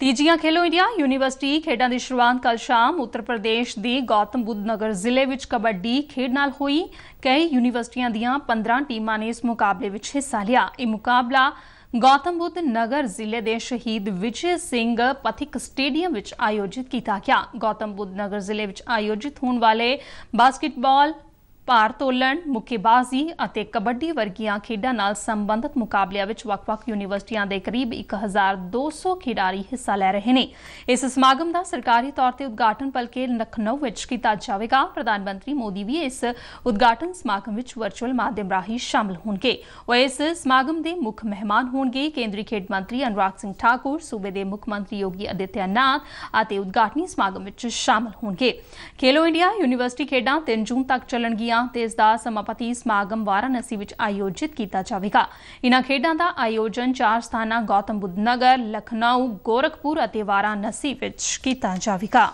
ਤੀਜੀਆਂ ਖੇਲੋ India university ਖੇਡਾਂ ਦੀ ਸ਼ੁਰੂਆਤ ਕੱਲ ਸ਼ਾਮ ਉੱਤਰ ਪ੍ਰਦੇਸ਼ ਦੇ ਗੌਤਮ ਬੁੱਧ ਨਗਰ ਜ਼ਿਲ੍ਹੇ ਵਿੱਚ ਕਬੱਡੀ ਖੇਡ ਨਾਲ ਹੋਈ ਕਈ ਯੂਨੀਵਰਸਿਟੀਆਂ ਦੀਆਂ 15 ਟੀਮਾਂ ਨੇ ਇਸ ਮੁਕਾਬਲੇ ਵਿੱਚ ਹਿੱਸਾ ਲਿਆ ਇਹ ਮੁਕਾਬਲਾ ਗੌਤਮ ਬੁੱਧ ਨਗਰ ਜ਼ਿਲ੍ਹੇ ਦੇ ਸ਼ਹੀਦ ਵਿਜੇ ਸਿੰਘ ਪਥਿਕ ਸਟੇਡੀਅਮ ਵਿੱਚ ਆਯੋਜਿਤ ਕੀਤਾ ਗਿਆ ਗੌਤਮ ਬੁੱਧ ਨਗਰ ਜ਼ਿਲ੍ਹੇ ਵਿੱਚ ਆਯੋਜਿਤ ਹੋਣ ਵਾਲੇ ਬਾਸਕਟਬਾਲ ਭਾਰ ਤੋਲਣ ਮੁੱਕੇਬਾਜ਼ੀ ਅਤੇ ਕਬੱਡੀ ਵਰਗੀਆਂ ਖੇਡਾਂ ਨਾਲ ਸੰਬੰਧਿਤ ਮੁਕਾਬਲਿਆਂ ਵਿੱਚ ਵੱਖ-ਵੱਖ ਯੂਨੀਵਰਸਿਟੀਆਂ ਦੇ ਕਰੀਬ 1200 ਖਿਡਾਰੀ ਹਿੱਸਾ ਲੈ ਰਹੇ ਨੇ ਇਸ ਸਮਾਗਮ ਦਾ ਸਰਕਾਰੀ ਤੌਰ ਤੇ ਉਦਘਾਟਨ ਪਲਕੇ ਲਖਨਊ ਵਿੱਚ ਕੀਤਾ ਜਾਵੇਗਾ ਪ੍ਰਧਾਨ ਮੰਤਰੀ ਮੋਦੀ ਵੀ ਇਸ ਉਦਘਾਟਨ ਸਮਾਗਮ ਵਿੱਚ ਵਰਚੁਅਲ ਮਾਧਿਅਮ ਰਾਹੀਂ ਸ਼ਾਮਲ ਹੋਣਗੇ ਉਹ ਇਸ ਸਮਾਗਮ ਦੇ ਮੁੱਖ ਮਹਿਮਾਨ ਹੋਣਗੇ ਕੇਂਦਰੀ ਖੇਡ ਮੰਤਰੀ ਅਨੁਰਾਗ ਸਿੰਘ ਠਾਕੁਰ ਸੂਬੇ ਦੇ ਮੁੱਖ ਮੰਤਰੀ ਯੋਗੀ ਅਦਿੱਤਿਆਨਾਥ ਅਤੇ ਉਦਘਾਟਨੀ ਸਮਾਗਮ ਵਿੱਚ ਸ਼ਾਮਲ ਹੋਣਗੇ ਖੇਲੋ ਇੰਡੀਆ ਯੂਨੀਵਰਸਿਟੀ ਖੇਡਾਂ 3 ਜੂਨ ਤੱਕ ਚੱਲਣਗੀਆਂ ਖੇਡਾਂ ਤੇ ਇਸ ਦਾ ਸਮਾਪਤੀ ਸਮਾਗਮ ਵਾਰਾਨਸੀ ਵਿੱਚ ਆਯੋਜਿਤ ਕੀਤਾ ਜਾਵੇਗਾ ਇਨ੍ਹਾਂ ਖੇਡਾਂ ਦਾ ਆਯੋਜਨ ਚਾਰ ਸਥਾਨਾਂ ਗੌਤਮ ਬੁੱਧ ਨਗਰ ਲਖਨਊ ਗੋਰਖਪੁਰ ਅਤੇ ਵਾਰਾਨਸੀ ਵਿੱਚ ਕੀਤਾ ਜਾਵੇਗਾ